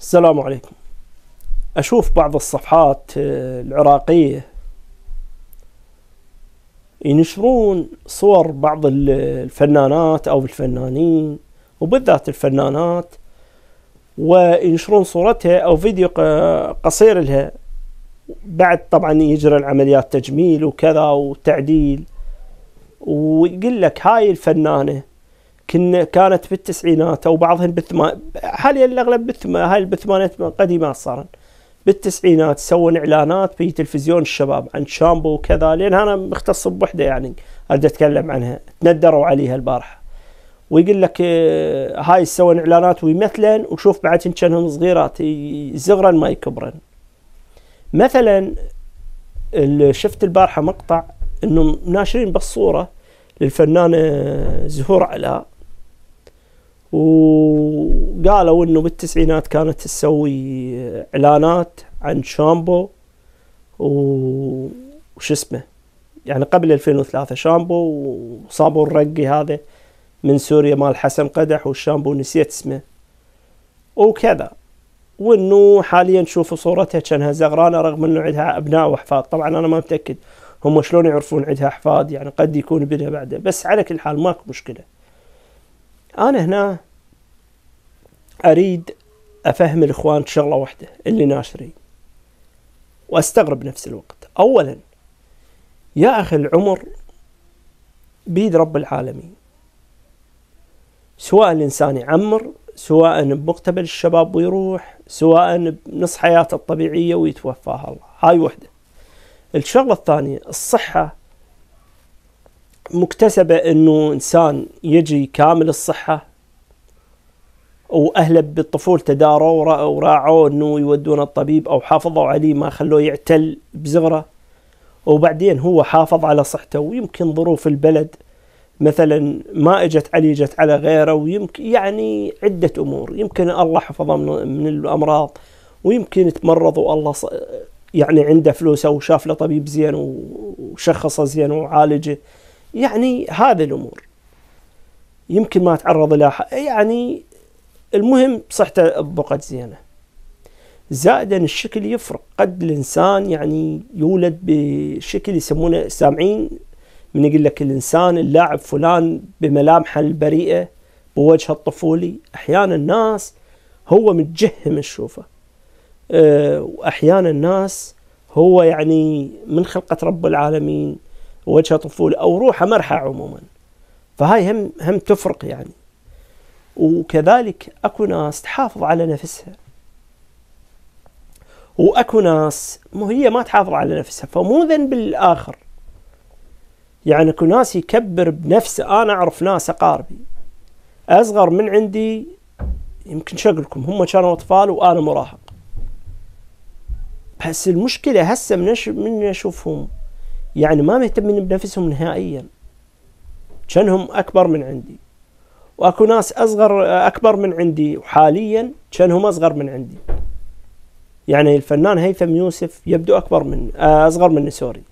السلام عليكم أشوف بعض الصفحات آه، العراقية ينشرون صور بعض الفنانات أو الفنانين وبالذات الفنانات وينشرون صورتها أو فيديو قصير لها بعد طبعا يجرى العمليات تجميل وكذا وتعديل ويقول لك هاي الفنانة كنا كانت في التسعينات او بعضهن بالثمان حاليا الاغلب بالثم... هاي بالثمانينات قديمات صارن بالتسعينات سوون اعلانات في تلفزيون الشباب عن شامبو وكذا لان انا مختص بوحده يعني اريد اتكلم عنها تندروا عليها البارحه ويقول لك آه، هاي سوون اعلانات ويمثلن وشوف بعد كانهم صغيرات صغرا ما يكبرن مثلا شفت البارحه مقطع انه ناشرين بالصوره للفنانه آه، زهور علاء وقالوا انه بالتسعينات كانت تسوي اعلانات عن شامبو وش اسمه يعني قبل 2003 شامبو وصابون رقي هذا من سوريا مال حسن قدح والشامبو نسيت اسمه وكذا وانه حاليا شوفوا صورتها كانها زغرانه رغم انه عندها ابناء واحفاد طبعا انا ما متاكد هم شلون يعرفون عندها احفاد يعني قد يكون ابنها بعده بس على كل حال ماكو مشكله انا هنا اريد افهم الاخوان شغله واحده اللي ناشرين واستغرب نفس الوقت اولا يا اخي العمر بيد رب العالمين سواء الانسان يعمر سواء بمقتبل الشباب ويروح سواء بنص حياته الطبيعيه ويتوفاها الله هاي وحده الشغله الثانيه الصحه مكتسبة أنه إنسان يجي كامل الصحة وأهله بالطفولة داروا وراعوا أنه يودونه الطبيب أو حافظوا عليه ما خلوه يعتل بزغرة وبعدين هو حافظ على صحته ويمكن ظروف البلد مثلا ما اجت عليه جت على غيره ويمكن يعني عدة أمور يمكن الله حفظه من الأمراض ويمكن تمرض والله يعني عنده او وشاف له طبيب زين وشخصه زين وعالجه يعني هذه الامور يمكن ما تعرض لها يعني المهم صحته بقت زينه زائدا الشكل يفرق قد الانسان يعني يولد بشكل يسمونه سامعين من يقول لك الانسان اللاعب فلان بملامحه البريئه بوجهه الطفولي احيانا الناس هو متجهم تشوفه أه، واحيانا الناس هو يعني من خلقه رب العالمين وجهه طفوله او روحه مرحى عموما فهاي هم هم تفرق يعني وكذلك اكو ناس تحافظ على نفسها واكو ناس مو هي ما تحافظ على نفسها فمو ذنب الاخر يعني اكو ناس يكبر بنفسه انا اعرف ناس اقاربي اصغر من عندي يمكن لكم هم كانوا اطفال وانا مراهق بس المشكله هسه من من اشوفهم يعني ما مهتمين بنفسهم نهائيا كانهم اكبر من عندي واكو ناس اصغر اكبر من عندي وحاليا كانهم اصغر من عندي يعني الفنان هيثم يوسف يبدو اكبر من آه، اصغر من سوري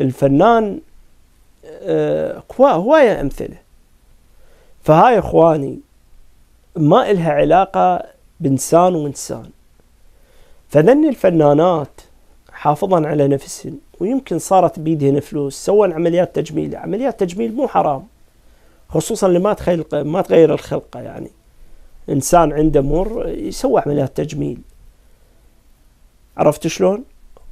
الفنان آه، هواية امثله فهاي اخواني ما إلها علاقة بإنسان وإنسان فذن الفنانات حافظا على نفسهن ويمكن صارت بيدهن فلوس سوون عمليات تجميل عمليات تجميل مو حرام خصوصا اللي ما تخلق ما تغير الخلقه يعني انسان عنده مر يسوي عمليات تجميل عرفت شلون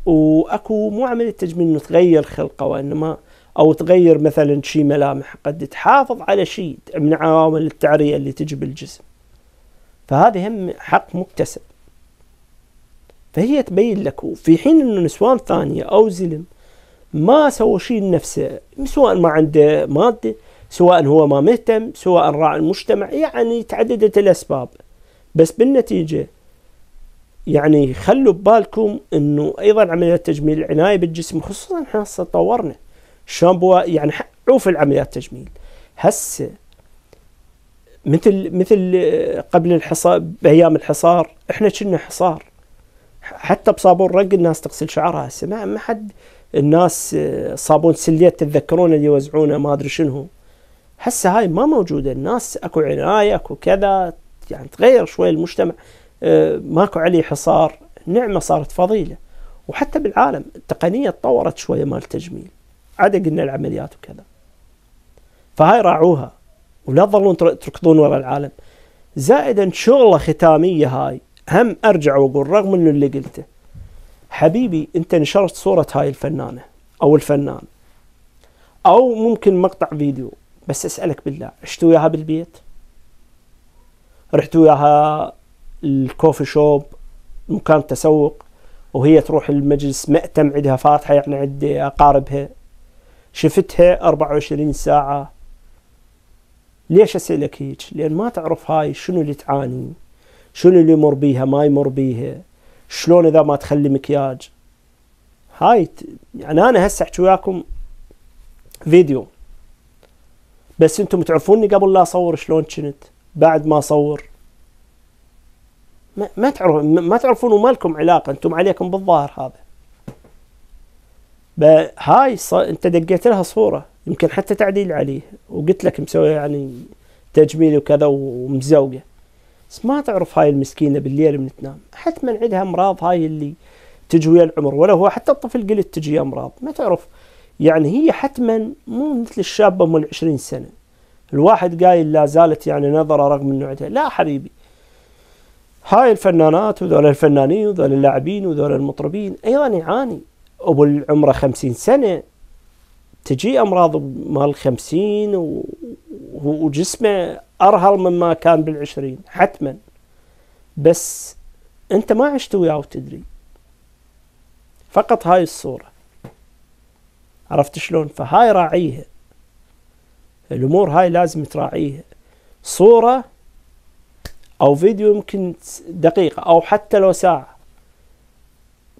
واكو مو عمليه تجميل انه تغير خلقه وانما او تغير مثلا شي ملامح قد تحافظ على شيء من عوامل التعريه اللي تجي بالجسم فهذه هم حق مكتسب فهي تبين لك في حين انه نسوان ثانية او زلم ما سوى شيء لنفسه سواء ما عنده مادة سواء هو ما مهتم سواء راعي المجتمع يعني تعددت الاسباب بس بالنتيجة يعني خلوا ببالكم انه ايضا عمليات تجميل العناية بالجسم خصوصا احنا هسه طورنا الشامبو يعني عوف العمليات التجميل هسه مثل مثل قبل الحصار بايام الحصار احنا كنا حصار حتى بصابون رق الناس تغسل شعرها هسه ما حد الناس آه، صابون سليت تتذكرون اللي يوزعونه ما ادري شنو هسه هاي ما موجوده الناس اكو عنايه اكو كذا يعني تغير شوي المجتمع آه، ماكو عليه حصار نعمه صارت فضيله وحتى بالعالم التقنيه تطورت شويه مال التجميل عاد قلنا العمليات وكذا فهاي راعوها ولا تظلون تركضون ورا العالم زائدا شغله ختاميه هاي هم ارجع واقول رغم انه اللي قلته حبيبي انت نشرت صوره هاي الفنانه او الفنان او ممكن مقطع فيديو بس اسالك بالله عشتوا وياها بالبيت؟ رحتوا وياها الكوفي شوب مكان تسوق وهي تروح المجلس مأتم عندها فاتحه يعني عند اقاربها شفتها 24 ساعه ليش اسالك هيك؟ لان ما تعرف هاي شنو اللي تعاني شنو اللي يمر بيها ما يمر بيها شلون اذا ما تخلي مكياج هاي يعني انا هسه احكي وياكم فيديو بس انتم تعرفوني قبل لا اصور شلون كنت بعد ما اصور ما, ما تعرف ما تعرفون وما لكم علاقه انتم عليكم بالظاهر هذا هاي ص... انت دقيت لها صوره يمكن حتى تعديل عليه وقلت لك مسوي يعني تجميل وكذا ومزوقه بس ما تعرف هاي المسكينة بالليل من تنام حتما عندها امراض هاي اللي تجوي ويا العمر ولا هو حتى الطفل قلت تجي امراض ما تعرف يعني هي حتما مو مثل الشابة من 20 سنة الواحد قايل لا زالت يعني نظرة رغم انه عندها لا حبيبي هاي الفنانات وذول الفنانين وذول اللاعبين وذول المطربين ايضا يعاني ابو العمر خمسين سنه تجي امراض مال خمسين وجسمه ارهل مما كان بالعشرين حتما بس انت ما عشت وياه وتدري فقط هاي الصوره عرفت شلون فهاي راعيها الامور هاي لازم تراعيها صوره او فيديو يمكن دقيقه او حتى لو ساعه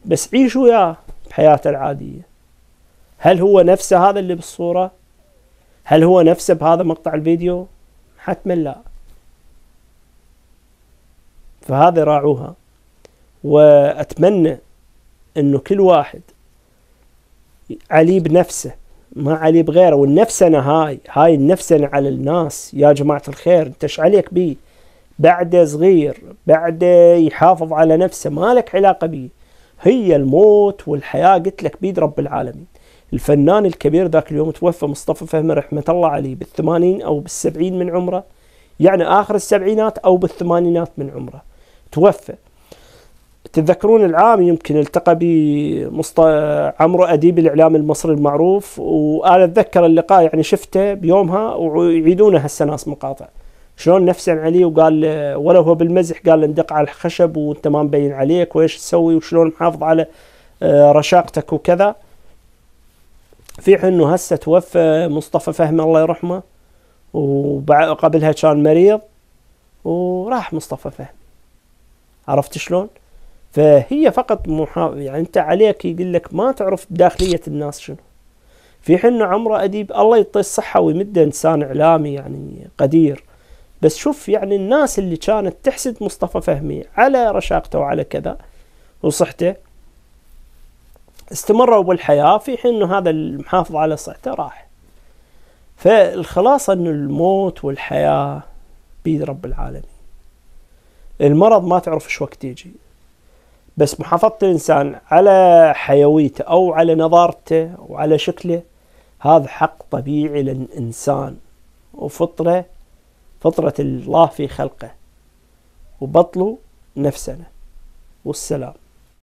بس عيش وياه بحياته العاديه هل هو نفسه هذا اللي بالصوره هل هو نفسه بهذا مقطع الفيديو حتما لا فهذا راعوها وأتمنى أنه كل واحد علي بنفسه ما علي بغيره والنفسنة هاي هاي النفسنة على الناس يا جماعة الخير انت ايش عليك بيه بعده صغير بعده يحافظ على نفسه ما لك علاقة بيه هي الموت والحياة قلت لك بيد رب العالمين الفنان الكبير ذاك اليوم توفى مصطفى فهمي رحمة الله عليه بالثمانين أو بالسبعين من عمره يعني آخر السبعينات أو بالثمانينات من عمره توفى تتذكرون العام يمكن التقى بي مصط... عمرو أديب الإعلام المصري المعروف وأنا أتذكر اللقاء يعني شفته بيومها ويعيدونه هسه ناس مقاطع شلون نفسا عليه وقال ولا هو بالمزح قال اندق على الخشب وانت ما مبين عليك وايش تسوي وشلون محافظ على آه، رشاقتك وكذا في حين هسه توفى مصطفى فهمي الله يرحمه وقبلها كان مريض وراح مصطفى فهمي عرفت شلون؟ فهي فقط محا... يعني انت عليك يقول لك ما تعرف داخليه الناس شنو في حين عمره اديب الله يعطيه الصحه ويمده انسان اعلامي يعني قدير بس شوف يعني الناس اللي كانت تحسد مصطفى فهمي على رشاقته وعلى كذا وصحته استمروا بالحياة في حين أنه هذا المحافظ على صحته راح فالخلاصة أنه الموت والحياة بيد رب العالمين المرض ما تعرف ايش وقت يجي بس محافظة الإنسان على حيويته أو على نظارته أو على شكله هذا حق طبيعي للإنسان وفطرة فطرة الله في خلقه وبطله نفسنا والسلام